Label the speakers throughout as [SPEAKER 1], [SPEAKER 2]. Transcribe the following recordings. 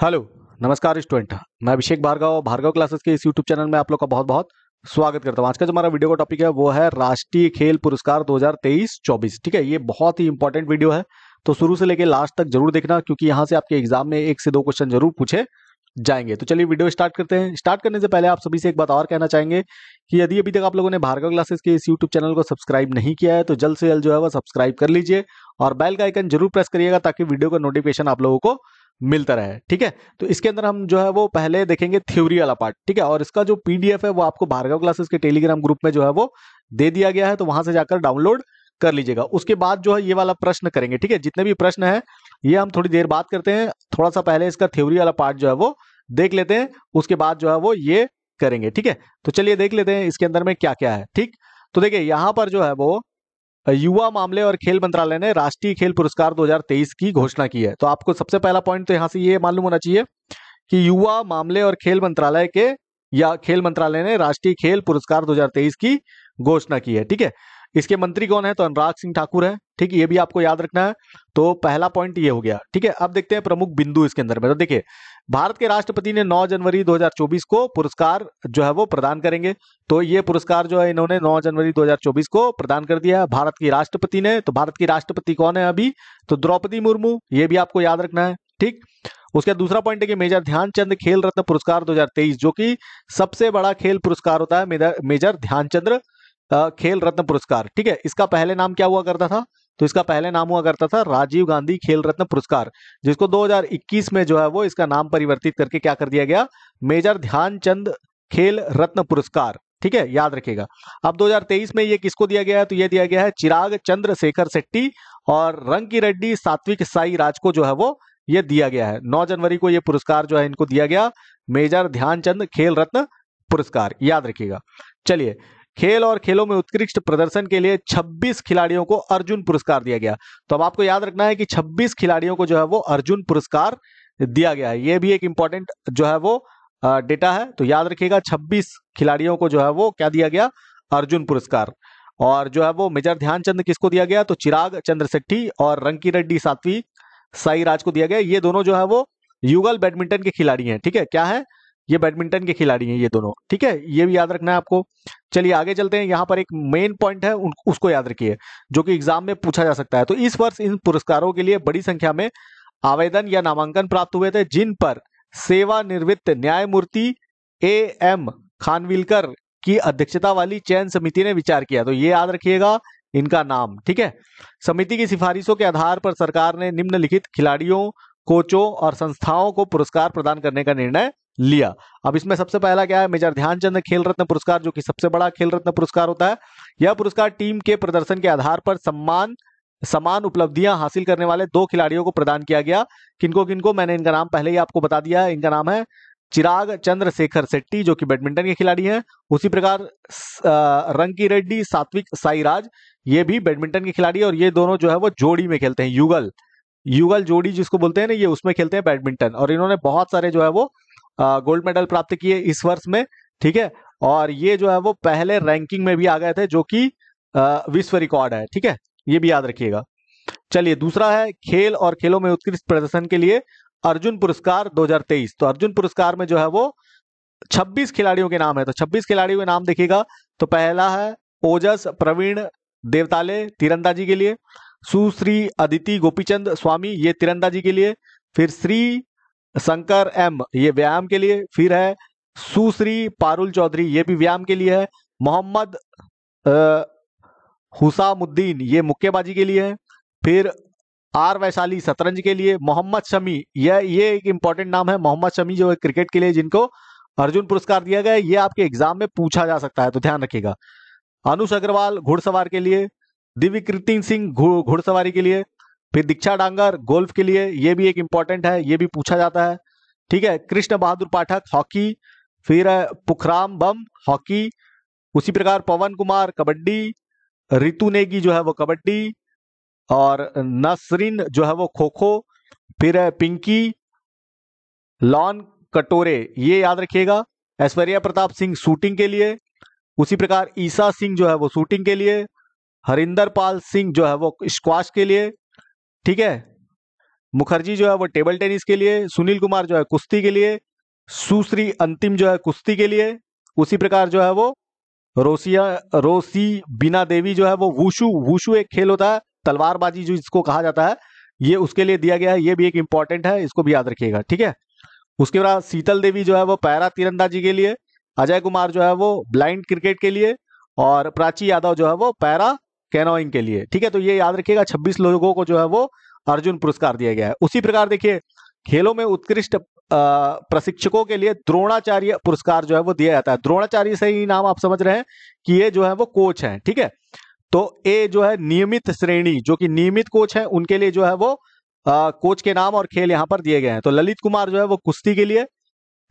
[SPEAKER 1] hello नमस्कार student मैं अभिषेक Bhargava Bhargava classes के इस यूट्यूब चैनल में आप लोग का बहुत बहुत स्वागत करता हूँ आज का जो हमारा वीडियो का टॉपिक है वो है राष्ट्रीय खेल पुरस्कार 2023-24 ठीक है ये बहुत ही इंपॉर्टेंट वीडियो है तो शुरू से लेकर लास्ट तक जरूर देखना क्योंकि यहाँ से आपके एग्जाम में एक से दो क्वेश्चन जरूर पूछे जाएंगे तो चलिए वीडियो स्टार्ट करते हैं स्टार्ट करने से पहले आप सभी से एक बात और कहना चाहेंगे कि यदि अभी तक आप लोगों ने भार्गव क्लासेस के इस यूट्यूब चैनल को सब्सक्राइब नहीं किया है तो जल्द से जल्द जो है वो सब्सक्राइब कर लीजिए और बेल का आइकन जरूर प्रेस करिएगा ताकि वीडियो का नोटिफिकेशन आप लोगों को मिलता रहे ठीक है तो इसके अंदर हम जो है वो पहले देखेंगे थ्योरी वाला पार्ट ठीक है और इसका जो पीडीएफ है वो आपको भार्गव क्लासेस के टेलीग्राम ग्रुप में जो है वो दे दिया गया है तो वहां से जाकर डाउनलोड कर लीजिएगा उसके बाद जो है ये वाला प्रश्न करेंगे ठीक है जितने भी प्रश्न है ये हम थोड़ी देर बात करते हैं थोड़ा सा पहले इसका थ्योरी वाला पार्ट जो है वो देख लेते हैं उसके बाद जो है वो ये करेंगे ठीक है तो चलिए देख लेते हैं इसके अंदर में क्या क्या है ठीक तो देखिये यहां पर जो है वो युवा मामले और खेल मंत्रालय ने राष्ट्रीय खेल पुरस्कार 2023 की घोषणा की है तो आपको सबसे पहला पॉइंट तो यहां से ये मालूम होना चाहिए कि युवा मामले और खेल मंत्रालय के या खेल मंत्रालय ने राष्ट्रीय खेल पुरस्कार 2023 की घोषणा की है ठीक है इसके मंत्री कौन है तो अनुराग सिंह ठाकुर है ठीक है ये भी आपको याद रखना है तो पहला पॉइंट ये हो गया ठीक है अब देखते हैं प्रमुख बिंदु इसके अंदर में तो देखिये भारत के राष्ट्रपति ने 9 जनवरी 2024 को पुरस्कार जो है वो प्रदान करेंगे तो ये पुरस्कार जो है इन्होंने 9 जनवरी 2024 को प्रदान कर दिया है भारत की राष्ट्रपति ने तो भारत की राष्ट्रपति कौन है अभी तो द्रौपदी मुर्मू ये भी आपको याद रखना है ठीक बाद दूसरा पॉइंट है कि मेजर ध्यानचंद खेल रत्न पुरस्कार दो जो कि सबसे बड़ा खेल पुरस्कार होता है मेजर ध्यानचंद्र खेल रत्न पुरस्कार ठीक है इसका पहले नाम क्या हुआ करता था तो इसका पहले नाम हुआ करता था राजीव गांधी खेल रत्न पुरस्कार जिसको 2021 में जो है वो इसका नाम परिवर्तित करके क्या कर दिया गया मेजर ध्यानचंद खेल रत्न पुरस्कार ठीक है याद रखिएगा अब 2023 में ये किसको दिया गया है तो ये दिया गया है चिराग चंद्रशेखर सेट्टी और रंकी रेड्डी सात्विक साई राज को जो है वो ये दिया गया है 9 जनवरी को ये पुरस्कार जो है इनको दिया गया मेजर ध्यानचंद खेल रत्न पुरस्कार याद रखिएगा चलिए खेल और खेलों में उत्कृष्ट प्रदर्शन के लिए 26 खिलाड़ियों को अर्जुन पुरस्कार दिया गया तो अब आपको याद रखना है कि 26 खिलाड़ियों को जो है वो अर्जुन पुरस्कार दिया गया है ये भी एक इंपॉर्टेंट जो है वो डेटा है तो याद रखिएगा छब्बीस खिलाड़ियों को जो है वो क्या दिया गया अर्जुन पुरस्कार और जो है वो मेजर ध्यानचंद किसको दिया गया तो चिराग चंद्र सेट्टी और रंकी रेड्डी सातवी साई राज को दिया गया ये दोनों जो है वो युगल बैडमिंटन के खिलाड़ी हैं ठीक है क्या है ये बैडमिंटन के खिलाड़ी हैं ये दोनों ठीक है ये भी याद रखना है आपको चलिए आगे चलते हैं यहाँ पर एक मेन पॉइंट है उसको याद रखिए जो कि एग्जाम में पूछा जा सकता है तो इस वर्ष इन पुरस्कारों के लिए बड़ी संख्या में आवेदन या नामांकन प्राप्त हुए थे जिन पर सेवानिवृत्त न्यायमूर्ति ए एम खानविलकर की अध्यक्षता वाली चयन समिति ने विचार किया तो ये याद रखिएगा इनका नाम ठीक है समिति की सिफारिशों के आधार पर सरकार ने निम्नलिखित खिलाड़ियों कोचों और संस्थाओं को पुरस्कार प्रदान करने का निर्णय लिया अब इसमें सबसे पहला क्या है मेजर ध्यानचंद खेल रत्न पुरस्कार जो कि सबसे बड़ा खेल रत्न पुरस्कार होता है यह पुरस्कार टीम के प्रदर्शन के आधार पर सम्मान समान उपलब्धियां हासिल करने वाले दो खिलाड़ियों को प्रदान किया गया किनको किनको मैंने इनका नाम पहले ही आपको बता दिया है इनका नाम है चिराग चंद्रशेखर सेट्टी जो कि बैडमिंटन के खिलाड़ी हैं उसी प्रकार रंकी रेड्डी सात्विक साईराज ये भी बैडमिंटन के खिलाड़ी और ये दोनों जो है वो जोड़ी में खेलते हैं युगल युगल जोड़ी जिसको बोलते हैं ना ये उसमें खेलते हैं बैडमिंटन और इन्होंने बहुत सारे जो है वो गोल्ड मेडल प्राप्त किए इस वर्ष में ठीक है और ये जो है वो पहले रैंकिंग में भी आ गए थे जो कि विश्व रिकॉर्ड है ठीक है ये भी याद रखिएगा चलिए दूसरा है खेल और खेलों में उत्कृष्ट प्रदर्शन के लिए अर्जुन पुरस्कार 2023 तो अर्जुन पुरस्कार में जो है वो 26 खिलाड़ियों के नाम है तो 26 खिलाड़ियों के नाम देखिएगा तो पहला है ओजस प्रवीण देवताले तीरंदाजी के लिए सुश्री अदिति गोपीचंद स्वामी ये तीरंदाजी के लिए फिर श्री शंकर एम ये व्यायाम के लिए फिर है सुश्री पारुल चौधरी ये भी व्यायाम के लिए है मोहम्मद हुसामुद्दीन ये मुक्केबाजी के लिए है फिर आर वैशाली शतरंज के लिए मोहम्मद शमी यह ये एक इंपॉर्टेंट नाम है मोहम्मद शमी जो है क्रिकेट के लिए जिनको अर्जुन पुरस्कार दिया गया है ये आपके एग्जाम में पूछा जा सकता है तो ध्यान रखिएगा अनुष अग्रवाल घुड़सवार के लिए दिव्य कृतिन सिंह घुड़सवारी के लिए फिर दीक्षा डांगर गोल्फ के लिए ये भी एक इंपॉर्टेंट है ये भी पूछा जाता है ठीक है कृष्ण बहादुर पाठक हॉकी फिर पुखराम बम हॉकी उसी प्रकार पवन कुमार कबड्डी रितु नेगी जो है वो कबड्डी और नसरीन जो है वो खो खो फिर पिंकी लॉन कटोरे ये याद रखिएगा ऐश्वर्या प्रताप सिंह शूटिंग के लिए उसी प्रकार ईसा सिंह जो है वो शूटिंग के लिए हरिंदर पाल सिंह जो है वो स्क्वाश के लिए ठीक है मुखर्जी जो है वो टेबल टेनिस के लिए सुनील कुमार जो है कुश्ती के लिए सुश्री अंतिम जो है कुश्ती के लिए उसी प्रकार जो है वो रोसिया रोसी बीना देवी जो है वो वुशु वुशु एक खेल होता है तलवारबाजी जो इसको कहा जाता है ये उसके लिए दिया गया है ये भी एक इंपॉर्टेंट है इसको भी याद रखिएगा ठीक है उसके बाद शीतल देवी जो है वो पैरा तीरंदाजी के लिए अजय कुमार जो है वो ब्लाइंड क्रिकेट के लिए और प्राची यादव जो है वो पैरा कैनोइंग के लिए ठीक है तो ये याद रखिएगा छब्बीस लोगों को जो है वो अर्जुन पुरस्कार दिया गया है उसी प्रकार देखिए खेलों में उत्कृष्ट प्रशिक्षकों के लिए द्रोणाचार्य पुरस्कार जो है वो दिया जाता है द्रोणाचार्य से ही नाम आप समझ रहे हैं कि ये जो है वो कोच है ठीक है तो ये जो है नियमित श्रेणी जो कि नियमित कोच है उनके लिए जो है वो आ, कोच के नाम और खेल यहाँ पर दिए गए हैं तो ललित कुमार जो है वो कुश्ती के लिए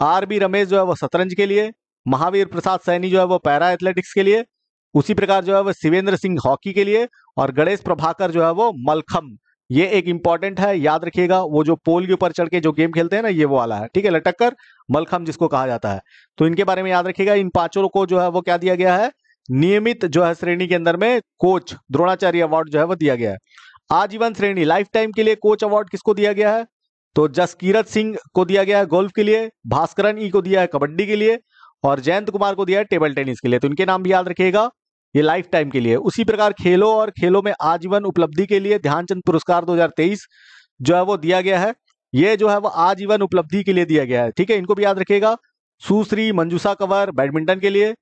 [SPEAKER 1] आर बी रमेश जो है वो शतरंज के लिए महावीर प्रसाद सैनी जो है वो पैरा एथलेटिक्स के लिए उसी प्रकार जो है वो शिवेंद्र सिंह हॉकी के लिए और गणेश प्रभाकर जो है वो मलखम ये एक इंपॉर्टेंट है याद रखिएगा वो जो पोल के ऊपर चढ़ के जो गेम खेलते हैं ना ये वो वाला है ठीक है लटककर मलखम जिसको कहा जाता है तो इनके बारे में याद रखिएगा इन पांचों को जो है वो क्या दिया गया है नियमित जो है श्रेणी के अंदर में कोच द्रोणाचार्य अवार्ड जो है वो दिया गया है आजीवन श्रेणी लाइफ टाइम के लिए कोच अवार्ड किसको दिया गया है तो जसकीरत सिंह को दिया गया है गोल्फ के लिए भास्करन ई को दिया है कबड्डी के लिए और जयंत कुमार को दिया है टेबल टेनिस के लिए तो इनके नाम भी याद रखिएगा ये लाइफ टाइम के लिए उसी प्रकार खेलों और खेलों में आजीवन उपलब्धि के लिए ध्यानचंद पुरस्कार 2023 जो है वो दिया गया है ये जो है वो आजीवन उपलब्धि के लिए दिया गया है ठीक है इनको भी याद रखिएगा सुश्री मंजूषा कंवर बैडमिंटन के लिए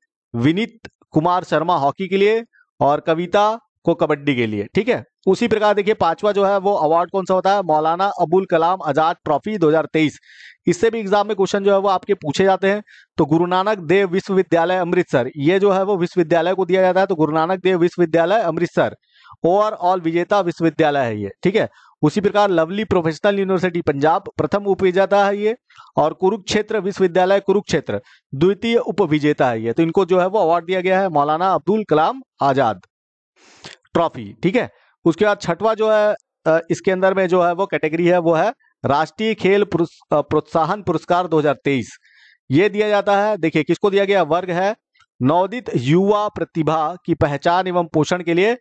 [SPEAKER 1] विनीत कुमार शर्मा हॉकी के लिए और कविता को कबड्डी के लिए ठीक है उसी प्रकार देखिए पांचवा जो है वो अवार्ड कौन सा होता है मौलाना अबुल कलाम आजाद ट्रॉफी दो इससे भी एग्जाम में क्वेश्चन जो है वो आपके पूछे जाते हैं तो गुरु नानक देव विश्वविद्यालय अमृतसर ये जो है वो विश्वविद्यालय को दिया जाता है तो गुरु नानक देव विश्वविद्यालय अमृतसर ओवरऑल विजेता विश्वविद्यालय है ये ठीक है उसी प्रकार लवली प्रोफेशनल यूनिवर्सिटी पंजाब प्रथम उपविजेता है ये और कुरुक्षेत्र विश्वविद्यालय कुरुक्षेत्र द्वितीय उपविजेता है ये तो इनको जो है वो अवार्ड दिया गया है मौलाना अब्दुल कलाम आजाद ट्रॉफी ठीक है उसके बाद छठवा जो है इसके अंदर में जो है वो कैटेगरी है वो है राष्ट्रीय खेल प्रोत्साहन पुरस्कार 2023 ये दिया जाता है देखिए किसको दिया गया वर्ग है नवोदित युवा प्रतिभा की पहचान एवं पोषण के लिए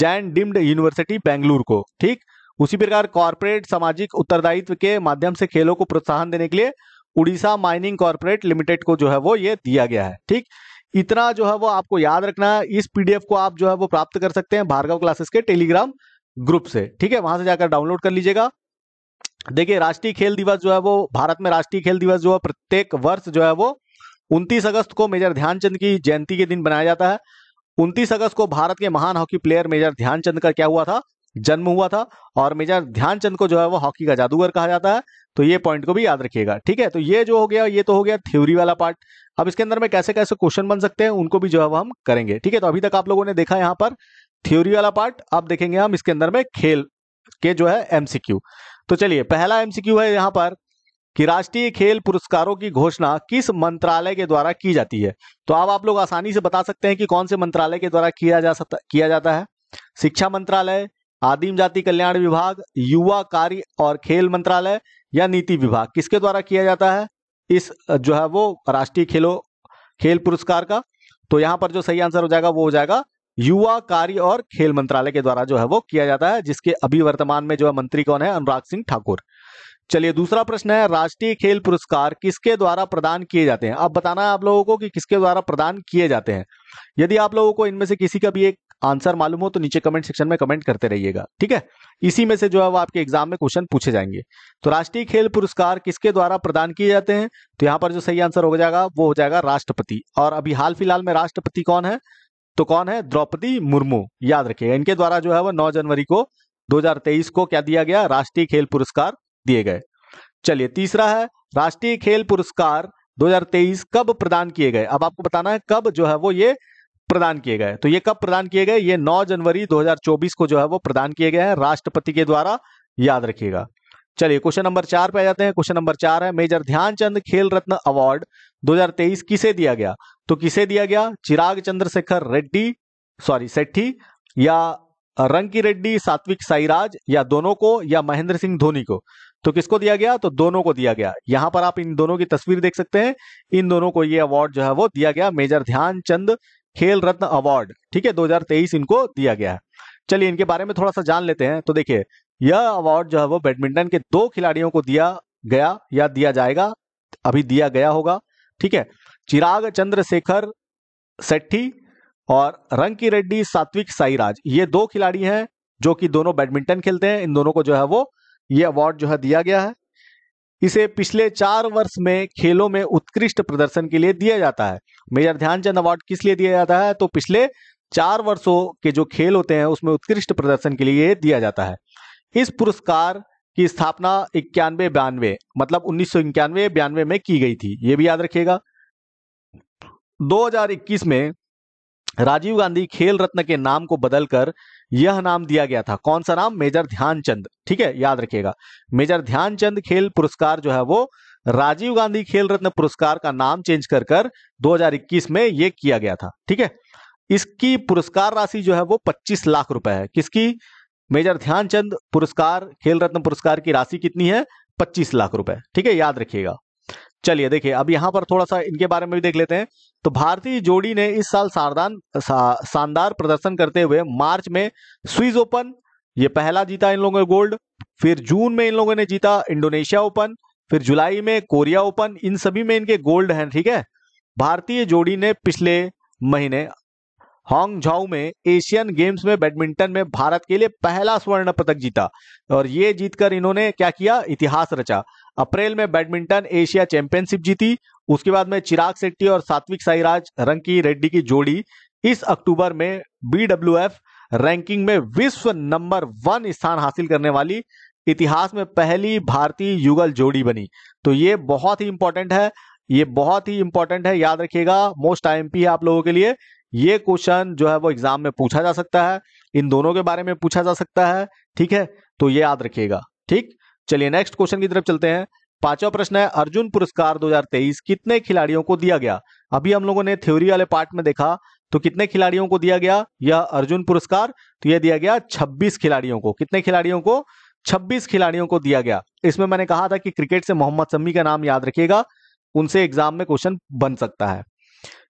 [SPEAKER 1] जैन डिम्ड यूनिवर्सिटी बेंगलुरु को ठीक उसी प्रकार कॉरपोरेट सामाजिक उत्तरदायित्व के माध्यम से खेलों को प्रोत्साहन देने के लिए उड़ीसा माइनिंग कॉरपोरेट लिमिटेड को जो है वो ये दिया गया है ठीक इतना जो है वो आपको याद रखना है इस पीडीएफ को आप जो है वो प्राप्त कर सकते हैं भार्गव क्लासेस के टेलीग्राम ग्रुप से ठीक है वहां से जाकर डाउनलोड कर लीजिएगा देखिए राष्ट्रीय खेल दिवस जो है वो भारत में राष्ट्रीय खेल दिवस जो है प्रत्येक वर्ष जो है वो उनतीस अगस्त को मेजर ध्यानचंद की जयंती के दिन बनाया जाता है उनतीस अगस्त को भारत के महान हॉकी प्लेयर मेजर ध्यानचंद का क्या हुआ था जन्म हुआ था और मेजर ध्यानचंद को जो है वो हॉकी का जादूगर कहा जाता है तो ये पॉइंट को भी याद रखिएगा ठीक है तो ये जो हो गया ये तो हो गया थ्योरी वाला पार्ट अब इसके अंदर में कैसे कैसे क्वेश्चन बन सकते हैं उनको भी जो है वो हम करेंगे ठीक है तो अभी तक आप लोगों ने देखा यहाँ पर थ्योरी वाला पार्ट अब देखेंगे हम इसके अंदर में खेल के जो है एमसीक्यू तो चलिए पहला एमसीक्यू है यहाँ पर कि राष्ट्रीय खेल पुरस्कारों की घोषणा किस मंत्रालय के द्वारा की जाती है तो अब आप लोग आसानी से बता सकते हैं कि कौन से मंत्रालय के द्वारा किया जा सकता किया जाता है शिक्षा मंत्रालय आदिम जाति कल्याण विभाग युवा कार्य और खेल मंत्रालय या नीति विभाग किसके द्वारा किया जाता है इस जो है वो राष्ट्रीय खेलो खेल पुरस्कार का तो यहाँ पर जो सही आंसर हो जाएगा वो हो जाएगा युवा कार्य और खेल मंत्रालय के द्वारा जो है वो किया जाता है जिसके अभी वर्तमान में जो है मंत्री कौन है अनुराग सिंह ठाकुर चलिए दूसरा प्रश्न है राष्ट्रीय खेल पुरस्कार किसके द्वारा प्रदान किए जाते हैं अब बताना है आप लोगों को कि किसके द्वारा प्रदान किए जाते हैं यदि आप लोगों को इनमें से किसी का भी एक आंसर मालूम हो तो नीचे कमेंट सेक्शन में कमेंट करते रहिएगा ठीक है इसी में से जो है वो आपके एग्जाम में क्वेश्चन पूछे जाएंगे तो राष्ट्रीय खेल पुरस्कार किसके द्वारा प्रदान किए जाते हैं तो यहाँ पर जो सही आंसर हो जाएगा वो हो जाएगा राष्ट्रपति और अभी हाल फिलहाल में राष्ट्रपति कौन है तो कौन है द्रौपदी मुर्मू याद रखिएगा इनके द्वारा जो है वह 9 जनवरी को 2023 को क्या दिया गया राष्ट्रीय खेल पुरस्कार दिए गए चलिए तीसरा है राष्ट्रीय खेल पुरस्कार 2023 कब प्रदान किए गए अब आपको बताना है कब जो है वो ये प्रदान किए गए तो ये कब प्रदान किए गए ये 9 जनवरी 2024 को जो है वो प्रदान किए गए हैं राष्ट्रपति के द्वारा याद रखिएगा चलिए क्वेश्चन नंबर चार पे आ जाते हैं क्वेश्चन नंबर चार है मेजर ध्यानचंद खेल रत्न अवार्ड 2023 किसे दिया गया तो किसे दिया गया चिराग चंद्रशेखर रेड्डी सॉरी सेठी या रंकी रेड्डी सात्विक साईराज या दोनों को या महेंद्र सिंह धोनी को तो किसको दिया गया तो दोनों को दिया गया यहां पर आप इन दोनों की तस्वीर देख सकते हैं इन दोनों को ये अवार्ड जो है वो दिया गया मेजर ध्यानचंद खेल रत्न अवार्ड ठीक है 2023 इनको दिया गया है चलिए इनके बारे में थोड़ा सा जान लेते हैं तो देखिए यह अवार्ड जो है वो बैडमिंटन के दो खिलाड़ियों को दिया गया या दिया जाएगा अभी दिया गया होगा ठीक है चिराग चंद्रशेखर सेट्ठी और रंकी रेड्डी सात्विक साईराज ये दो खिलाड़ी हैं जो कि दोनों बैडमिंटन खेलते हैं इन दोनों को जो है वो ये अवार्ड जो है दिया गया है इसे पिछले चार वर्ष में खेलों में उत्कृष्ट प्रदर्शन के लिए दिया जाता है मेजर ध्यानचंद अवार्ड किस लिए दिया जाता है तो पिछले चार वर्षों के जो खेल होते हैं उसमें उत्कृष्ट प्रदर्शन के लिए दिया जाता है इस पुरस्कार की स्थापना इक्यानवे बयानवे मतलब उन्नीस सौ इक्यानवे बयानवे में की गई थी ये भी याद रखिएगा 2021 में राजीव गांधी खेल रत्न के नाम को बदलकर यह नाम दिया गया था कौन सा नाम मेजर ध्यानचंद ठीक है याद रखिएगा मेजर ध्यानचंद खेल पुरस्कार जो है वो राजीव गांधी खेल रत्न पुरस्कार का नाम चेंज कर कर दो में यह किया गया था ठीक है इसकी पुरस्कार राशि जो है वो 25 लाख रुपए है किसकी मेजर ध्यानचंद पुरस्कार खेल रत्न पुरस्कार की राशि कितनी है पच्चीस लाख रुपए ठीक है याद रखिएगा चलिए देखिए अब यहाँ पर थोड़ा सा इनके बारे में भी देख लेते हैं तो भारतीय जोड़ी ने इस साल शारदान सा, शानदार प्रदर्शन करते हुए मार्च में स्विज ओपन ये पहला जीता इन लोगों ने गोल्ड फिर जून में इन लोगों ने जीता इंडोनेशिया ओपन फिर जुलाई में कोरिया ओपन इन सभी में इनके गोल्ड हैं ठीक है भारतीय जोड़ी ने पिछले महीने हांगझाउ में एशियन गेम्स में बैडमिंटन में भारत के लिए पहला स्वर्ण पदक जीता और ये जीतकर इन्होंने क्या किया इतिहास रचा अप्रैल में बैडमिंटन एशिया चैंपियनशिप जीती उसके बाद में चिराग शेट्टी और सात्विक साईराज रंकी रेड्डी की जोड़ी इस अक्टूबर में बी रैंकिंग में विश्व नंबर वन स्थान हासिल करने वाली इतिहास में पहली भारतीय युगल जोड़ी बनी तो ये बहुत ही इंपॉर्टेंट है ये बहुत ही इंपॉर्टेंट है याद रखिएगा मोस्ट आई है आप लोगों के लिए ये क्वेश्चन जो है वो एग्जाम में पूछा जा सकता है इन दोनों के बारे में पूछा जा सकता है ठीक है तो ये याद रखिएगा ठीक चलिए नेक्स्ट क्वेश्चन की तरफ चलते हैं पांचवा प्रश्न है अर्जुन पुरस्कार 2023 कितने खिलाड़ियों को दिया गया अभी हम लोगों ने थ्योरी वाले पार्ट में देखा तो कितने खिलाड़ियों को दिया गया यह अर्जुन पुरस्कार तो यह दिया गया 26 खिलाड़ियों को कितने खिलाड़ियों को 26 खिलाड़ियों को दिया गया इसमें मैंने कहा था कि क्रिकेट से मोहम्मद सम्मी का नाम याद रखिएगा उनसे एग्जाम में क्वेश्चन बन सकता है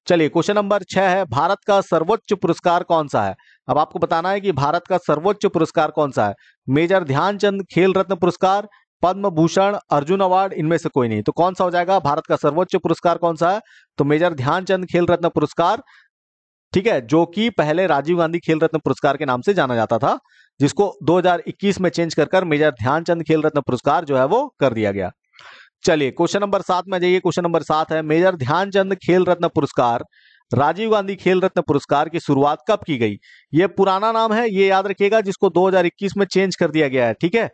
[SPEAKER 1] चलिए क्वेश्चन नंबर छह है भारत का सर्वोच्च पुरस्कार कौन सा है अब आपको बताना है कि भारत का सर्वोच्च पुरस्कार कौन सा है मेजर ध्यानचंद खेल रत्न पुरस्कार पद्म भूषण अर्जुन अवार्ड इनमें से कोई नहीं तो कौन सा हो जाएगा भारत का सर्वोच्च पुरस्कार कौन सा है तो मेजर ध्यानचंद खेल रत्न पुरस्कार ठीक है जो कि पहले राजीव गांधी खेल रत्न पुरस्कार के नाम से जाना जाता था जिसको 2021 में चेंज कर कर मेजर ध्यानचंद खेल रत्न पुरस्कार जो है वो कर दिया गया चलिए क्वेश्चन नंबर सात में जाइए क्वेश्चन नंबर सात है मेजर ध्यानचंद खेल रत्न पुरस्कार राजीव गांधी खेल रत्न पुरस्कार की शुरुआत कब की गई ये पुराना नाम है ये याद रखिएगा जिसको 2021 में चेंज कर दिया गया है ठीक है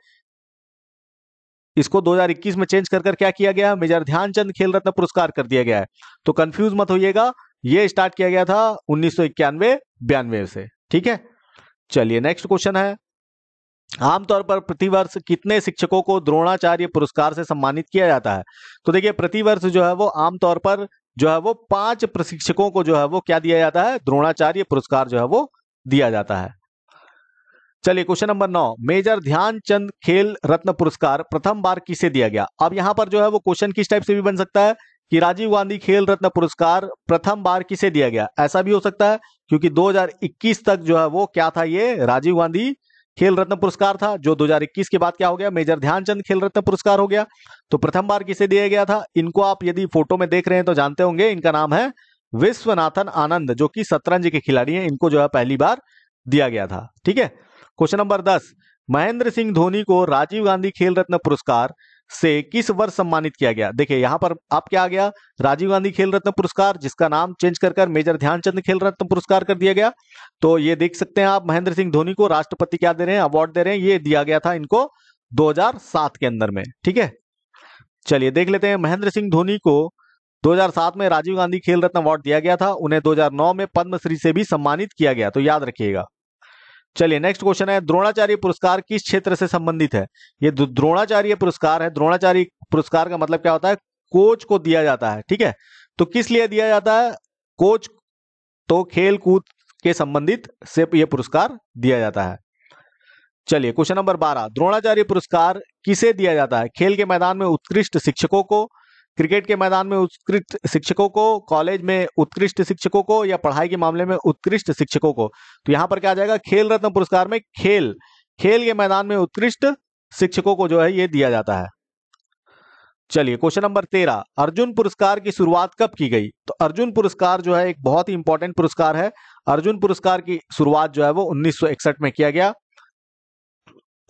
[SPEAKER 1] इसको 2021 में चेंज कर कर क्या किया गया है मेजर ध्यानचंद खेल रत्न पुरस्कार कर दिया गया है तो कंफ्यूज मत होइएगा ये स्टार्ट किया गया था उन्नीस सौ से ठीक है चलिए नेक्स्ट क्वेश्चन है आमतौर पर प्रतिवर्ष कितने शिक्षकों को द्रोणाचार्य पुरस्कार से सम्मानित किया जाता है तो देखिए प्रतिवर्ष जो है वो आमतौर पर जो है वो पांच प्रशिक्षकों को जो है वो क्या दिया जाता है द्रोणाचार्य पुरस्कार जो है वो दिया जाता है चलिए क्वेश्चन नंबर नौ मेजर ध्यानचंद खेल रत्न पुरस्कार प्रथम बार किसे दिया गया अब यहां पर जो है वो क्वेश्चन किस टाइप से भी बन सकता है कि राजीव गांधी खेल रत्न पुरस्कार प्रथम बार किसे दिया गया ऐसा भी हो सकता है क्योंकि 2021 तक जो है वो क्या था ये राजीव गांधी खेल रत्न पुरस्कार था जो 2021 के बाद क्या हो गया मेजर ध्यानचंद खेल रत्न पुरस्कार हो गया तो प्रथम बार किसे दिया गया था इनको आप यदि फोटो में देख रहे हैं तो जानते होंगे इनका नाम है विश्वनाथन आनंद जो कि शतरंज के खिलाड़ी हैं इनको जो है पहली बार दिया गया था ठीक है क्वेश्चन नंबर दस महेंद्र सिंह धोनी को राजीव गांधी खेल रत्न पुरस्कार से किस वर्ष सम्मानित किया गया देखिए यहां पर आप क्या आ गया राजीव गांधी खेल रत्न पुरस्कार जिसका नाम चेंज कर कर मेजर ध्यानचंद खेल रत्न पुरस्कार कर दिया गया तो ये देख सकते हैं आप महेंद्र सिंह धोनी को राष्ट्रपति क्या दे रहे हैं अवार्ड दे रहे हैं ये दिया गया था इनको दो के अंदर में ठीक है चलिए देख लेते हैं महेंद्र सिंह धोनी को 2007 में राजीव गांधी खेल रत्न अवार्ड दिया गया था उन्हें 2009 में पद्मश्री से भी सम्मानित किया गया तो याद रखिएगा चलिए नेक्स्ट क्वेश्चन है द्रोणाचार्य पुरस्कार किस क्षेत्र से संबंधित है ये द्रोणाचार्य पुरस्कार है द्रोणाचार्य पुरस्कार का मतलब क्या होता है कोच को दिया जाता है ठीक है तो किस लिए दिया जाता है कोच तो खेल कूद के संबंधित से यह पुरस्कार दिया जाता है चलिए क्वेश्चन नंबर बारह द्रोणाचार्य पुरस्कार किसे दिया जाता है खेल के मैदान में उत्कृष्ट शिक्षकों को क्रिकेट के मैदान में उत्कृष्ट शिक्षकों को कॉलेज में उत्कृष्ट शिक्षकों को या पढ़ाई के मामले में उत्कृष्ट शिक्षकों को तो यहाँ पर क्या आ जाएगा खेल रत्न पुरस्कार में खेल खेल के मैदान में उत्कृष्ट शिक्षकों को जो है ये दिया जाता है चलिए क्वेश्चन नंबर तेरह अर्जुन पुरस्कार की शुरुआत कब की गई तो अर्जुन पुरस्कार जो है एक बहुत ही इंपॉर्टेंट पुरस्कार है अर्जुन पुरस्कार की शुरुआत जो है वो 1961 में किया गया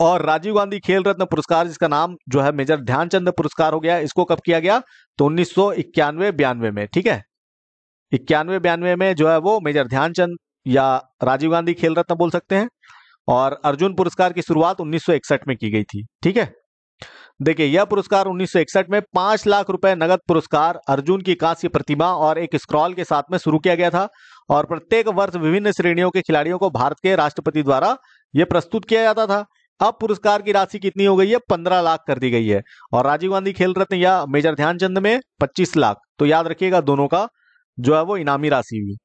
[SPEAKER 1] और राजीव गांधी खेल रत्न पुरस्कार जिसका नाम जो है मेजर ध्यानचंद पुरस्कार हो गया इसको कब किया गया तो उन्नीस सौ इक्यानवे बयानवे में ठीक है इक्यानवे बयानवे में जो है वो मेजर ध्यानचंद या राजीव गांधी खेल रत्न बोल सकते हैं और अर्जुन पुरस्कार की शुरुआत उन्नीस में की गई थी ठीक है देखिए यह पुरस्कार उन्नीस में पांच लाख रुपए नगद पुरस्कार अर्जुन की कांस्य प्रतिमा और एक स्क्रॉल के साथ में शुरू किया गया था और प्रत्येक वर्ष विभिन्न श्रेणियों के खिलाड़ियों को भारत के राष्ट्रपति द्वारा यह प्रस्तुत किया जाता था अब पुरस्कार की राशि कितनी हो गई है पंद्रह लाख कर दी गई है और राजीव गांधी खेल रत्न या मेजर ध्यानचंद में पच्चीस लाख तो याद रखिएगा दोनों का जो है वो इनामी राशि हुई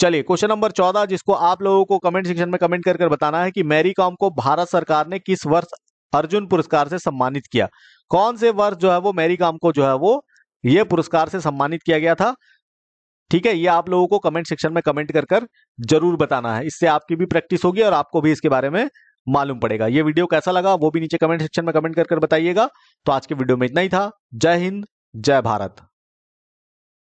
[SPEAKER 1] चलिए क्वेश्चन नंबर चौदह जिसको आप लोगों को कमेंट सेक्शन में कमेंट कर कर बताना है कि मैरी कॉम को भारत सरकार ने किस वर्ष अर्जुन पुरस्कार से सम्मानित किया कौन से वर्ष जो है वो मैरी कॉम को जो है वो ये पुरस्कार से सम्मानित किया गया था ठीक है ये आप लोगों को कमेंट सेक्शन में कमेंट कर कर जरूर बताना है इससे आपकी भी प्रैक्टिस होगी और आपको भी इसके बारे में मालूम पड़ेगा ये वीडियो कैसा लगा वो भी नीचे कमेंट सेक्शन में कमेंट कर, कर बताइएगा तो आज के वीडियो में इतना ही था जय हिंद जय भारत